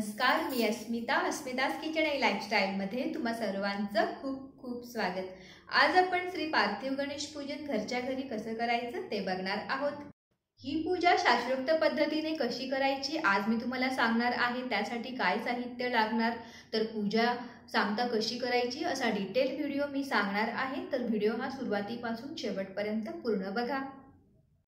नमस्कार मी अस्मिता अस्मिताज किचन आणि लाईफस्टाईलमध्ये तुम्हा सर्वांचं खूप खूप स्वागत आज आपण श्री पार्थिव गणेश पूजन घरच्या घरी कसं करायचं ते बघणार आहोत ही पूजा शास्त्रोक्त पद्धतीने कशी करायची आज मी तुम्हाला सांगणार आहे त्यासाठी काय साहित्य लागणार तर पूजा सांगता कशी करायची असा डिटेल व्हिडिओ मी सांगणार आहे तर व्हिडिओ हा सुरुवातीपासून शेवटपर्यंत पूर्ण बघा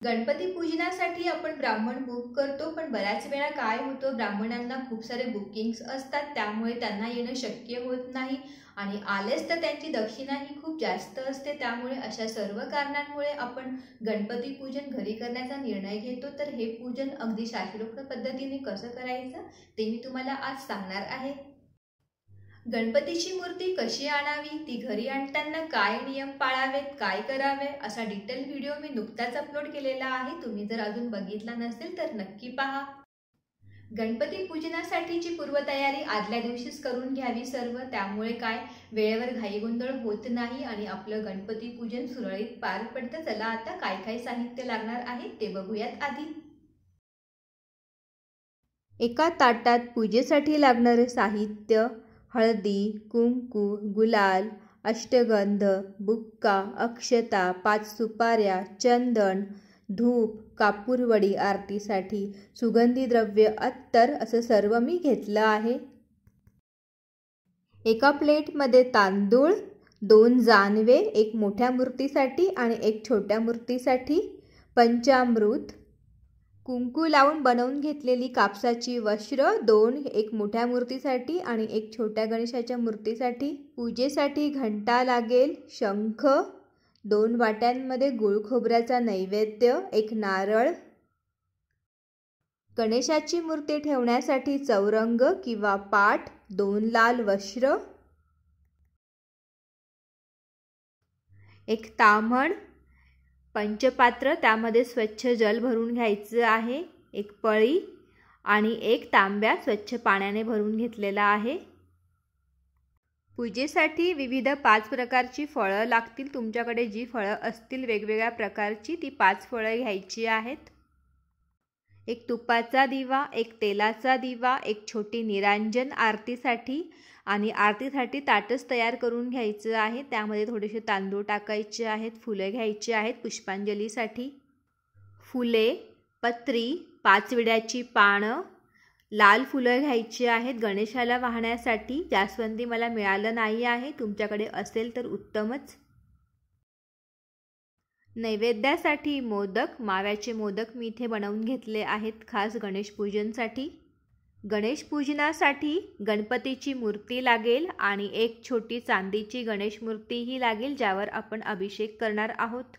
गणपती पूजनासाठी आपण ब्राह्मण बुक करतो पण बऱ्याच वेळा काय होतं ब्राह्मणांना खूप सारे बुकिंग्स असतात त्यामुळे त्यांना येणं शक्य होत नाही आणि आलेच तर त्यांची दक्षिणा ही खूप जास्त असते त्यामुळे अशा सर्व कारणांमुळे आपण गणपती पूजन घरी करण्याचा निर्णय घेतो तर हे पूजन अगदी शास्त्रोक्त पद्धतीने कसं करायचं ते मी तुम्हाला आज सांगणार आहे गणपतीची मूर्ती कशी आणावी ती घरी आणताना काय नियम पाळावेत काय करावे असा डिटेल व्हिडिओ मी नुकताच अपलोड केलेला आहे तुम्ही जर अजून बघितला नसेल तर नक्की पहा गणपती पूजनासाठीची पूर्वतयारी आदल्या दिवशीच करून घ्यावी सर्व त्यामुळे काय वेळेवर घाईगोंधळ होत नाही आणि आपलं गणपती पूजन सुरळीत पार पडतं चला आता काय काय साहित्य लागणार आहे ते बघूयात आधी एका ताटात पूजेसाठी लागणारे साहित्य हळदी कुंकू गुलाल अष्टगंध बुक्का अक्षता पाच सुपाऱ्या चंदन धूप कापूरवडी आरतीसाठी सुगंधी द्रव्य अत्तर असं सर्व मी घेतलं आहे एका प्लेटमध्ये तांदूळ दोन जानवे एक मोठ्या मूर्तीसाठी आणि एक छोट्या मूर्तीसाठी पंचामृत कुंकू लावून बनवून घेतलेली कापसाची वस्त्र दोन एक मोठ्या मूर्तीसाठी आणि एक छोट्या गणेशाच्या मूर्तीसाठी पूजेसाठी घंटा लागेल शंख दोन वाट्यांमध्ये गुळ खोबऱ्याचा नैवेद्य एक नारळ गणेशाची मूर्ती ठेवण्यासाठी चौरंग किंवा पाठ दोन लाल वस्त्र एक तामण पंचपात्र त्यामध्ये स्वच्छ जल भरून घ्यायचं आहे एक पळी आणि एक तांब्या स्वच्छ पाण्याने भरून घेतलेला आहे पूजेसाठी विविध पाच प्रकारची फळं लागतील तुमच्याकडे जी फळं असतील वेगवेगळ्या प्रकारची ती पाच फळं घ्यायची आहेत एक तुपाचा दिवा एक तेलाचा दिवा एक छोटी निरांजन आरतीसाठी आणि आरतीसाठी ताटच तयार करून घ्यायचं आहे त्यामध्ये थोडेसे तांदूळ टाकायचे आहेत फुले घ्यायची आहेत पुष्पांजलीसाठी फुले पत्री पाचविड्याची पानं लाल फुलं घ्यायची आहेत गणेशाला वाहण्यासाठी जास्वंदी मला मिळालं नाही आहे तुमच्याकडे असेल तर उत्तमच नैवेद्यासाठी मोदक माव्याचे मोदक मी इथे बनवून घेतले आहेत खास गणेश गणेश पूजनासाठी गणपतीची मूर्ती लागेल आणि एक छोटी चांदीची गणेश मूर्तीही लागेल ज्यावर आपण अभिषेक करणार आहोत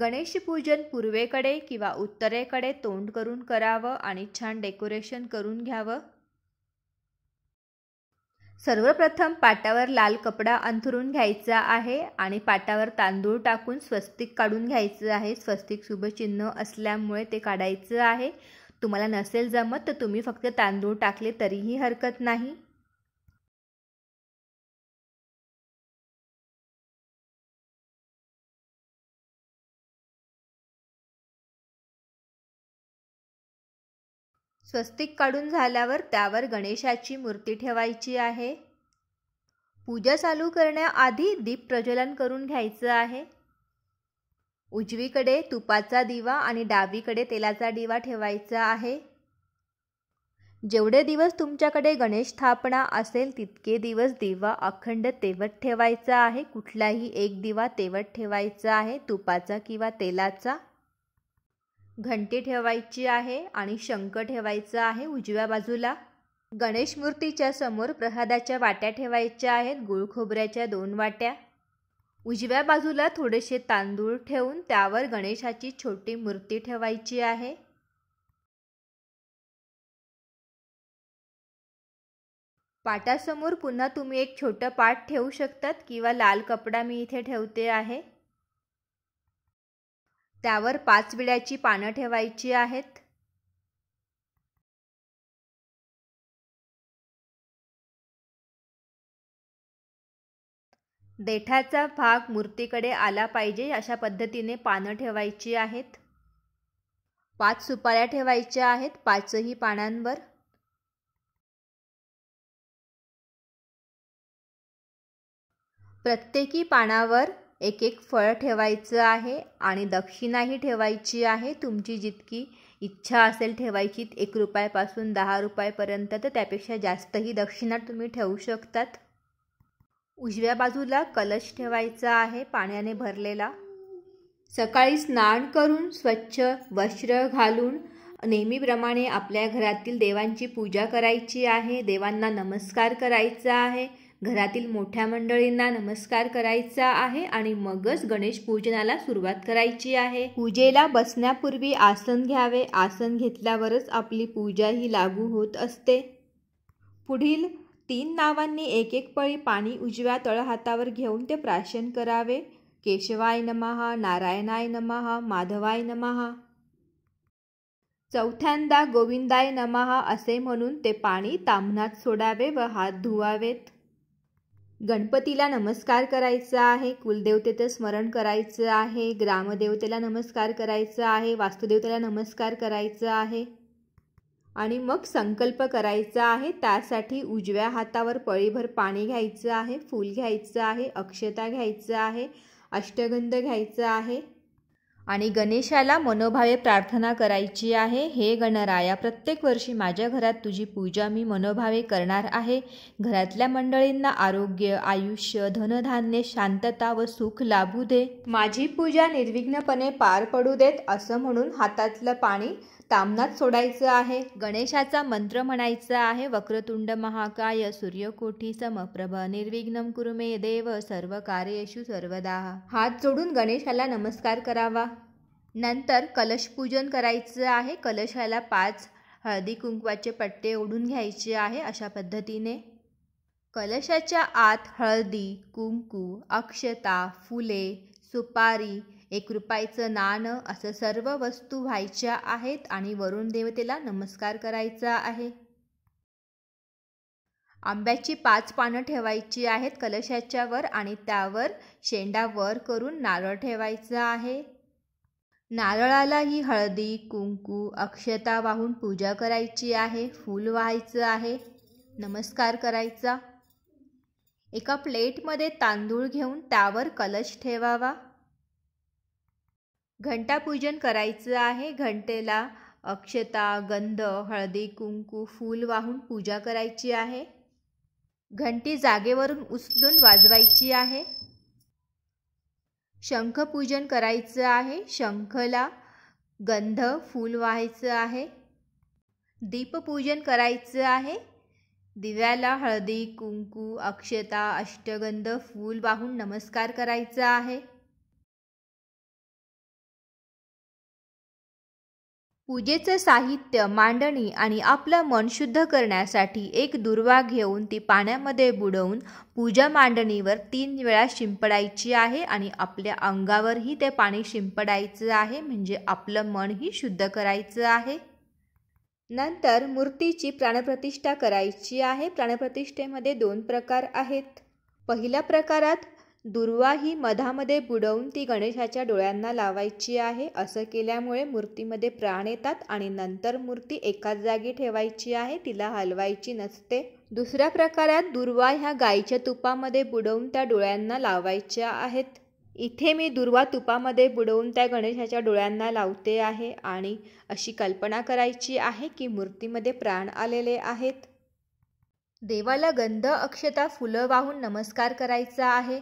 गणेश पूजन पूर्वेकडे किंवा उत्तरेकडे तोंड करून करावं आणि छान डेकोरेशन करून घ्यावं सर्वप्रथम पाटावर लाल कपडा अंथरून घ्यायचा आहे आणि पाटावर तांदूळ टाकून स्वस्तिक काढून घ्यायचं आहे स्वस्तिक शुभचिन्ह असल्यामुळे ते काढायचं आहे तुम्हाला नसेल जमत तर तुम्ही फक्त तांदूळ टाकले तरीही हरकत नाही स्वस्तिक काढून झाल्यावर त्यावर गणेशाची मूर्ती ठेवायची आहे पूजा चालू करण्याआधी दीप प्रज्वलन करून घ्यायचं आहे उजवीकडे तुपाचा दिवा आणि डावीकडे तेलाचा दिवा ठेवायचा आहे जेवढे दिवस तुमच्याकडे गणेश स्थापना असेल तितके दिवस दिवा अखंड तेवत ठेवायचा आहे कुठलाही एक दिवा तेवत ठेवायचा आहे तुपाचा किंवा तेलाचा घंटी ठेवायची आहे आणि शंख ठेवायचं आहे उजव्या बाजूला गणेश मूर्तीच्या समोर प्रसादाच्या वाट्या ठेवायच्या आहेत गुळखोबऱ्याच्या दोन वाट्या उजव्या बाजूला थोडेसे तांदूळ ठेवून त्यावर गणेशाची छोटी मूर्ती ठेवायची आहे पाटासमोर पुन्हा तुम्ही एक छोटं पाट ठेवू शकतात किंवा लाल कपडा मी इथे ठेवते आहे त्यावर पाच विड्याची पानं ठेवायची आहेत देठाचा भाग मूर्तीकडे आला पाहिजे अशा पद्धतीने पानं ठेवायची आहेत पाच सुपाऱ्या ठेवायच्या आहेत पाचही पानांवर प्रत्येकी पानावर एक एक फळ ठेवायचं आहे आणि दक्षिणाही ठेवायची आहे तुमची जितकी इच्छा असेल ठेवायची एक रुपयापासून दहा रुपयापर्यंत तर त्यापेक्षा जास्तही दक्षिणा तुम्ही ठेवू शकतात उजव्या बाजूला कलश ठेवायचा आहे पाण्याने भरलेला सकाळी स्नान करून स्वच्छ वस्त्र घालून नेहमीप्रमाणे आपल्या घरातील देवांची पूजा करायची आहे देवांना नमस्कार करायचा आहे घरातील मोठ्या मंडळींना नमस्कार करायचा आहे आणि मगच गणेश पूजनाला सुरुवात करायची आहे पूजेला बसण्यापूर्वी आसन घ्यावे आसन घेतल्यावरच आपली पूजा ही लागू होत असते पुढील तीन नावांनी एक एक पळी पाणी उजव्या तळहातावर घेऊन ते प्राशन करावे केशवाय नमहा नारायणाय नमहा माधवाय नमहा चौथ्यांदा गोविंदाय नमहा असे म्हणून ते पाणी तांबणात सोडावे व हात धुवावेत गणपतीला नमस्कार करायचा आहे कुलदेवतेचं स्मरण करायचं आहे ग्रामदेवतेला नमस्कार करायचा आहे वास्तुदेवतेला नमस्कार करायचा आहे आणि मग संकल्प करायचा आहे त्यासाठी उजव्या हातावर पळीभर पाणी घ्यायचं आहे फूल घ्यायचं आहे अक्षता घ्यायचं आहे अष्टगंध घ्यायचं आहे आणि गणेशाला मनोभावे प्रार्थना करायची आहे हे गणराया प्रत्येक वर्षी माझ्या घरात तुझी पूजा मी मनोभावे करणार आहे घरातल्या मंडळींना आरोग्य आयुष्य धनधान्य शांतता व सुख लाभू दे माझी पूजा निर्विघ्नपणे पार पडू देत असं म्हणून हातातलं पाणी सामनात सोडायचं आहे गणेशाचा मंत्र म्हणायचा आहे वक्रतुंड महाकाय सूर्यकोठी समप्रभ निर्विघ्नम कुरुमे देव सर्व कार्येशु सर्वदा हात जोडून गणेशाला नमस्कार करावा नंतर कलशपूजन करायचं आहे कलशाला पाच हळदी कुंकवाचे पट्टे ओढून घ्यायचे आहे अशा पद्धतीने कलशाच्या आत हळदी कुंकू अक्षता फुले सुपारी एक रुपयाचं नाणं असं सर्व वस्तू व्हायच्या आहेत आणि वरुण देवतेला नमस्कार करायचा आहे आंब्याची पाच पानं ठेवायची आहेत कलशाच्या वर आणि त्यावर शेंडा वर करून नारळ ठेवायचा आहे नारळाला ही हळदी कुंकू अक्षता वाहून पूजा करायची आहे फूल व्हायचं आहे नमस्कार करायचा एका प्लेटमध्ये तांदूळ घेऊन त्यावर कलश ठेवावा घंटापूजन करायचं आहे घंटेला अक्षता गंध हळदी कुंकू फूल वाहून पूजा करायची आहे घंटी जागेवरून उचलून वाजवायची आहे शंखपूजन करायचं आहे शंखला गंध फूल व्हायचं आहे दीपपूजन करायचं आहे दिव्याला हळदी कुंकू अक्षता अष्टगंध फूल वाहून नमस्कार करायचा आहे पूजेचं साहित्य मांडणी आणि आपलं मन शुद्ध करण्यासाठी एक दुर्वा घेऊन ती पाण्यामध्ये बुडवून पूजा मांडणीवर तीन वेळा शिंपडायची आहे आणि आपल्या अंगावरही ते पाणी शिंपडायचं आहे म्हणजे आपलं मनही शुद्ध करायचं आहे नंतर मूर्तीची प्राणप्रतिष्ठा करायची आहे प्राणप्रतिष्ठेमध्ये दोन प्रकार आहेत पहिल्या प्रकारात दुर्वा ही मधामध्ये बुडवून ती गणेशाच्या डोळ्यांना लावायची आहे असं केल्यामुळे मूर्तीमध्ये प्राण येतात आणि नंतर मूर्ती एकाच जागी ठेवायची आहे तिला हलवायची नसते दुसऱ्या प्रकारात दुर्वा ह्या गाईच्या तुपामध्ये बुडवून त्या डोळ्यांना लावायच्या आहेत इथे मी दुर्वा तुपामध्ये बुडवून त्या गणेशाच्या डोळ्यांना लावते आहे आणि अशी कल्पना करायची आहे की मूर्तीमध्ये प्राण आलेले आहेत देवाला गंध अक्षता फुलं वाहून नमस्कार करायचा आहे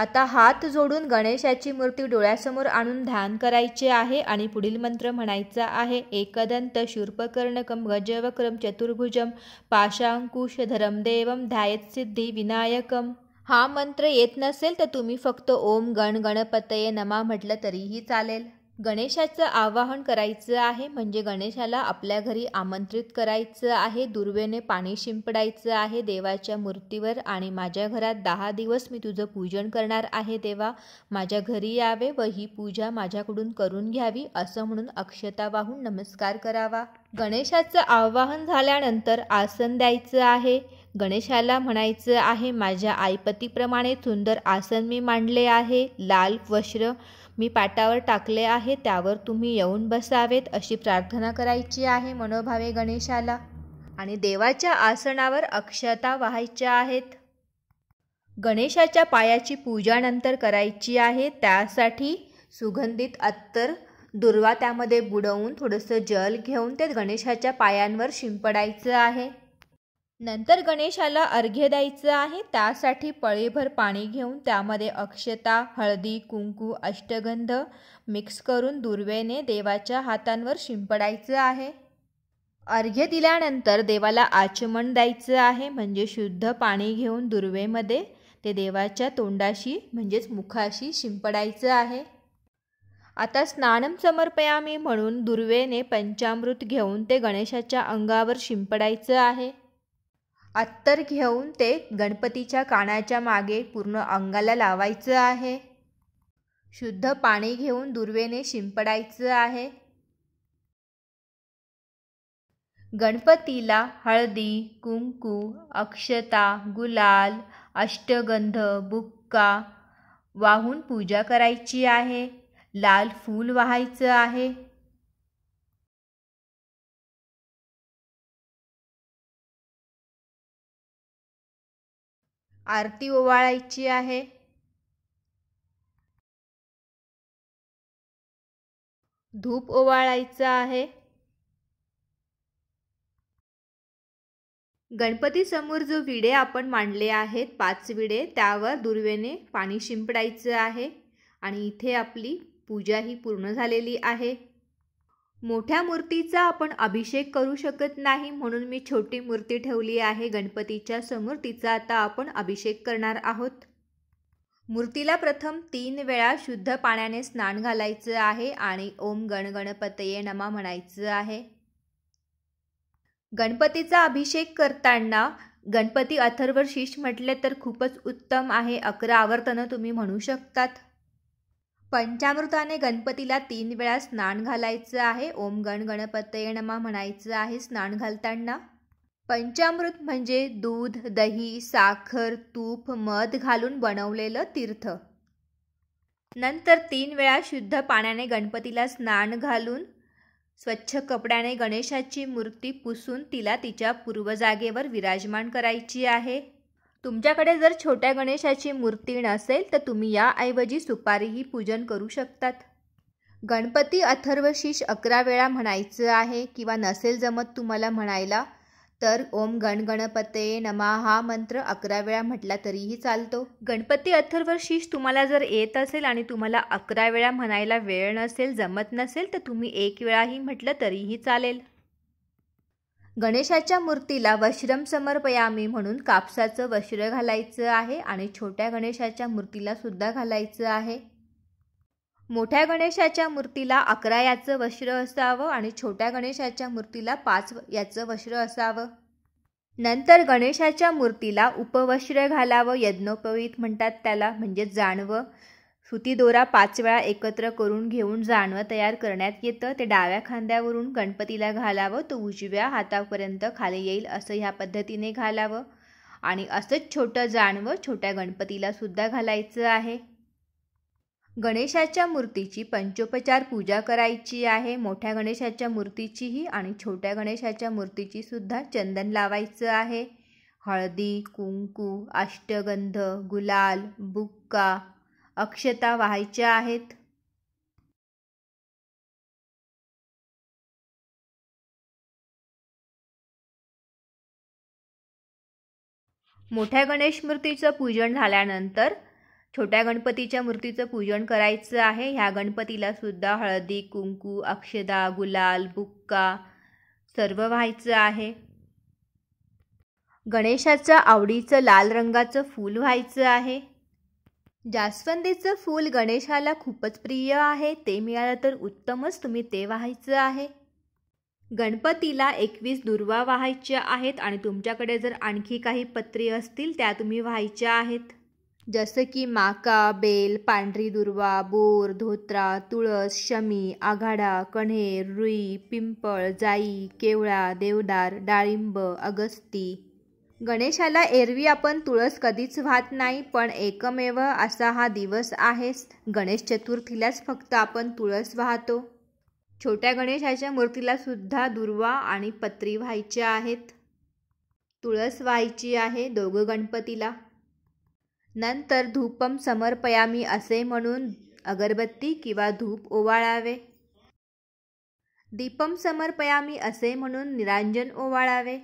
आता हात जोडून गणेशाची मूर्ती डोळ्यासमोर आणून ध्यान करायचे आहे आणि पुढील मंत्र म्हणायचा आहे एकदंत शूर्पकर्णकम गजवक्रम चतुर्भुजम पाशांकुश धरमदेवम ध्यायत सिद्धी विनायकम हा मंत्र येत नसेल तर तुम्ही फक्त ओम गण गणपतये नमा म्हटलं तरीही चालेल गणेशाचं आवाहन करायचं आहे म्हणजे गणेशाला आपल्या घरी आमंत्रित करायचं आहे दुर्वेने पाणी शिंपडायचं आहे देवाच्या मूर्तीवर आणि माझ्या घरात दहा दिवस मी तुझं पूजन करणार आहे देवा माझ्या घरी यावे व ही पूजा माझ्याकडून करून घ्यावी असं म्हणून अक्षता वाहून नमस्कार करावा गणेशाचं आवाहन झाल्यानंतर आसन द्यायचं आहे गणेशाला म्हणायचं आहे माझ्या आईपतीप्रमाणे सुंदर आसन मी मांडले आहे लाल वस्त्र मी पाटावर टाकले आहे त्यावर तुम्ही येऊन बसावेत अशी प्रार्थना करायची आहे मनोभावे गणेशाला आणि देवाच्या आसनावर अक्षता व्हायच्या आहेत गणेशाच्या पायाची पूजा नंतर करायची आहे त्यासाठी सुगंधित अत्तर दुर्वा बुडवून थोडंसं जल घेऊन ते गणेशाच्या पायांवर शिंपडायचं आहे नंतर गणेशाला अर्घ्य द्यायचं आहे त्यासाठी पळीभर पाणी घेऊन त्यामध्ये अक्षता हळदी कुंकू अष्टगंध मिक्स करून दुर्वेने देवाच्या हातांवर शिंपडायचं आहे अर्घ्य दिल्यानंतर देवाला आचमन द्यायचं आहे म्हणजे शुद्ध पाणी घेऊन दुर्वेमध्ये ते देवाच्या तोंडाशी म्हणजेच मुखाशी शिंपडायचं आहे आता स्नानम समर्पयामी म्हणून दुर्वेने पंचामृत घेऊन ते गणेशाच्या अंगावर शिंपडायचं आहे अत्तर घेऊन ते गणपतीच्या कानाच्या मागे पूर्ण अंगाला लावायचं आहे शुद्ध पाणी घेऊन दुर्वेने शिंपडायचं आहे गणपतीला हळदी कुंकू अक्षता गुलाल अष्टगंध बुक्का वाहून पूजा करायची आहे लाल फूल वाहायचं आहे आरती ओवाळायची आहे धूप ओवाळायचं आहे गणपतीसमोर जो विडे आपण मांडले आहेत पाच विडे त्यावर दुर्वेने पाणी शिंपडायचं आहे आणि इथे आपली पूजा ही पूर्ण झालेली आहे मोठ्या मूर्तीचा आपण अभिषेक करू शकत नाही म्हणून मी छोटी मूर्ती ठेवली आहे गणपतीच्या समोर तिचा आता आपण अभिषेक करणार आहोत मूर्तीला प्रथम तीन वेळा शुद्ध पाण्याने स्नान घालायचं आहे आणि ओम गणगणपतये नमा म्हणायचं आहे गणपतीचा अभिषेक करताना गणपती अथर्व शिष म्हटले तर खूपच उत्तम आहे अकरा आवर्तनं तुम्ही म्हणू शकतात पंचामृताने गणपतीला तीन वेळा स्नान घालायचं आहे ओम गण गणपतये नमा म्हणायचं आहे स्नान घालताना पंचामृत म्हणजे दूध दही साखर तूप मध घालून बनवलेलं तीर्थ नंतर तीन वेळा शुद्ध पाण्याने गणपतीला स्नान घालून स्वच्छ कपड्याने गणेशाची मूर्ती पुसून तिला तिच्या पूर्वजागेवर विराजमान करायची आहे तुमच्याकडे जर छोट्या गणेशाची मूर्ती नसेल तर तुम्ही याऐवजी सुपारीही पूजन करू शकतात गणपती अथर्वशीष अकरा वेळा म्हणायचं आहे किंवा नसेल जमत तुम्हाला म्हणायला तर ओम गणगणपते नमा हा मंत्र अकरा वेळा म्हटला तरीही चालतो गणपती अथर्वशीष तुम्हाला जर येत असेल आणि तुम्हाला अकरा वेळा म्हणायला वेळ नसेल जमत नसेल तर तुम्ही एक वेळाही म्हटलं तरीही चालेल गणेशाच्या मूर्तीला वश्रम समर्पयामी म्हणून कापसाचं वस्त्र घालायचं आहे आणि छोट्या गणेशाच्या मूर्तीला सुद्धा घालायचं आहे मोठ्या गणेशाच्या मूर्तीला अकरा याचं वस्त्र असावं आणि छोट्या गणेशाच्या मूर्तीला पाच याचं वस्त्र असावं नंतर गणेशाच्या मूर्तीला उपवस्त्र घालावं यज्ञोपवीत म्हणतात त्याला म्हणजे जाणवं सुती दोरा पाच वेळा एकत्र करून घेऊन जाणवं तयार करण्यात येतं ते डाव्या खांद्यावरून गणपतीला घालावं तो उजव्या हातापर्यंत खाली येईल असं ह्या पद्धतीने घालावं आणि असंच छोटं जाणवं छोट्या गणपतीला सुद्धा घालायचं आहे गणेशाच्या मूर्तीची पंचोपचार पूजा करायची आहे मोठ्या गणेशाच्या मूर्तीचीही आणि छोट्या गणेशाच्या मूर्तीची सुद्धा चंदन लावायचं आहे हळदी कुंकू अष्टगंध गुलाल बुक्का अक्षता व्हायच्या आहेत मोठ्या गणेश मूर्तीचं पूजन झाल्यानंतर छोट्या गणपतीच्या मूर्तीचं पूजन करायचं आहे ह्या गणपतीला सुद्धा हळदी कुंकू अक्षदा गुलाल बुक्का सर्व व्हायचं आहे गणेशाचं आवडीचं लाल रंगाचं फूल व्हायचं आहे जास्वंदीचं फूल गणेशाला खूपच प्रिय आहे ते मिळालं तर उत्तमच तुम्ही ते व्हायचं आहे गणपतीला एकवीस दुर्वा व्हायच्या आहेत आणि तुमच्याकडे जर आणखी काही पत्री असतील त्या तुम्ही व्हायच्या आहेत जसं की माका बेल पांढरी दुर्वा बोर धोत्रा तुळस शमी आघाडा कण्हेर रुई पिंपळ जाई केवळा देवदार डाळिंब अगस्ती गणेशाला एरवी आपण तुळस कधीच वाहत नाही पण एकमेव असा हा दिवस आहेस गणेश चतुर्थीलाच फक्त आपण तुळस वाहतो छोट्या गणेशाच्या मूर्तीला सुद्धा दुर्वा आणि पत्री व्हायच्या आहेत तुळस व्हायची आहे दोघं गणपतीला नंतर धूपम समर्पयामी असे म्हणून अगरबत्ती किंवा धूप ओवाळावे दीपम समर्पयामी असे म्हणून निरांजन ओवाळावे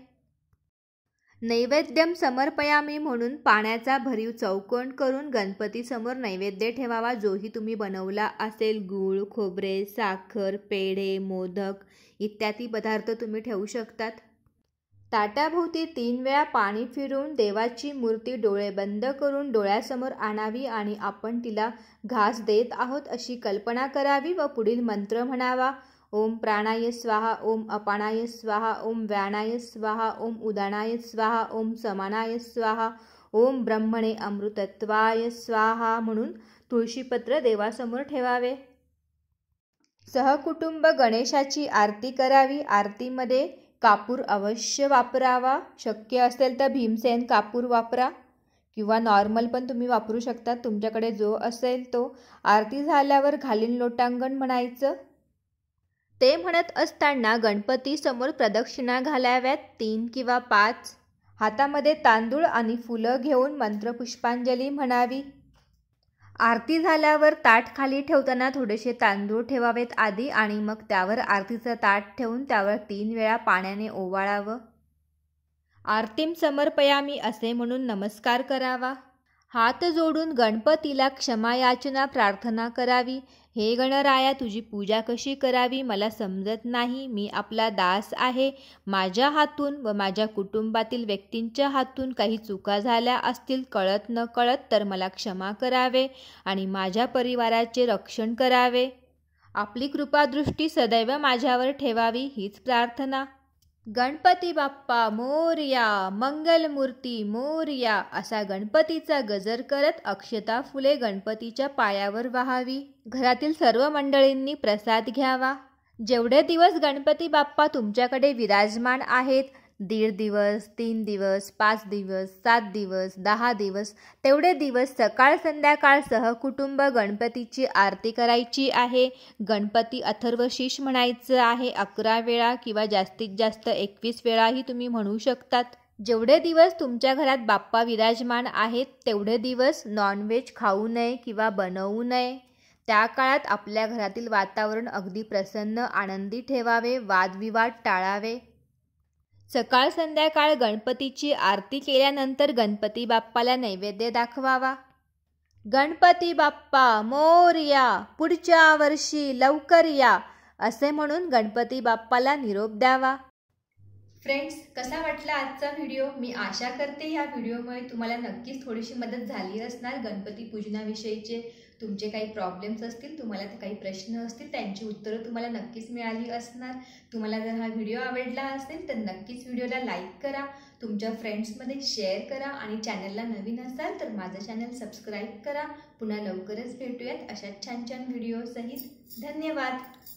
नैवेद्यम समर्पयामी म्हणून पाण्याचा भरीव चौकोन करून गणपतीसमोर नैवेद्य ठेवावा जोही तुम्ही बनवला असेल गूळ खोबरे साखर पेढे मोदक इत्यादी पदार्थ तुम्ही ठेवू शकतात ताटाभोवती तीन वेळा पाणी फिरून देवाची मूर्ती डोळे बंद करून डोळ्यासमोर आणावी आणि आपण तिला घास देत आहोत अशी कल्पना करावी व पुढील मंत्र म्हणावा ओम प्राणाय स्वाहा ओम अपानाय स्वाहा ओम व्यानाय स्वाहा ओम उदानाय स्वाहा ओम समानाय स्वाहा ओम ब्रह्मणे अमृतत्वाय स्वाहा म्हणून तुळशीपत्र देवासमोर ठेवावे सहकुटुंब गणेशाची आरती करावी आरतीमध्ये कापूर अवश्य वापरावा शक्य असेल तर भीमसेन कापूर वापरा किंवा नॉर्मल पण तुम्ही वापरू शकता तुमच्याकडे जो असेल तो आरती झाल्यावर घालीन लोटांगण म्हणायचं ते म्हणत असताना गणपतीसमोर प्रदक्षिणा घालाव्यात तीन किंवा पाच हातामध्ये तांदूळ आणि फुलं घेऊन मंत्रपुष्पांजली म्हणावी आरती झाल्यावर ताट खाली ठेवताना थोडेसे तांदूळ ठेवावेत आधी आणि मग त्यावर आरतीचं ताट ठेवून त्यावर तीन वेळा पाण्याने ओवाळावं आरतीम समर्पयामी असे म्हणून नमस्कार करावा हात जोडून गणपतीला क्षमायाचना प्रार्थना करावी हे गणराया तुझी पूजा कशी करावी मला समजत नाही मी आपला दास आहे माझ्या हातून व माझ्या कुटुंबातील व्यक्तींच्या हातून काही चुका झाल्या असतील कळत न कळत तर मला क्षमा करावे आणि माझ्या परिवाराचे रक्षण करावे आपली कृपादृष्टी सदैव माझ्यावर ठेवावी हीच प्रार्थना गणपती बाप्पा मोर्या मंगलमूर्ती मोर्या असा गणपतीचा गजर करत अक्षता फुले गणपतीच्या पायावर वाहावी घरातील सर्व मंडळींनी प्रसाद घ्यावा जेवढे दिवस गणपती बाप्पा तुमच्याकडे विराजमान आहेत दीड दिवस तीन दिवस पाच दिवस सात दिवस दहा दिवस तेवढे दिवस सकाळ संध्याकाळसह कुटुंब गणपतीची आरती करायची आहे गणपती अथर्वशीष म्हणायचं आहे अकरा वेळा किंवा जास्तीत जास्त एकवीस वेळाही तुम्ही म्हणू शकतात जेवढे दिवस तुमच्या घरात बाप्पा विराजमान आहेत तेवढे दिवस नॉनव्हेज खाऊ नये किंवा बनवू नये त्या काळात आपल्या घरातील वातावरण अगदी प्रसन्न आनंदी ठेवावे वादविवाद टाळावे सकाळ संध्याकाळ गणपतीची आरती केल्यानंतर गणपती बाप्पाला नैवेद्य दाखवावा गणपती बाप्पा मोर या पुढच्या वर्षी लवकर या असे म्हणून गणपती बाप्पाला निरोप द्यावा फ्रेंड्स कसा वाटला आजचा व्हिडिओ मी आशा करते या व्हिडिओमुळे तुम्हाला नक्कीच थोडीशी मदत झाली असणार गणपती पूजनाविषयीचे तुमचे काही प्रॉब्लेम्स असतील तुम्हाला ते काही प्रश्न असतील त्यांची उत्तरं तुम्हाला नक्कीच मिळाली असणार तुम्हाला जर हा व्हिडिओ आवडला असेल तर नक्कीच व्हिडिओला लाईक करा तुमच्या फ्रेंड्समध्ये शेअर करा आणि चॅनलला नवीन असाल तर माझं चॅनल सबस्क्राईब करा पुन्हा लवकरच भेटूयात अशा छान छान व्हिडिओसहित धन्यवाद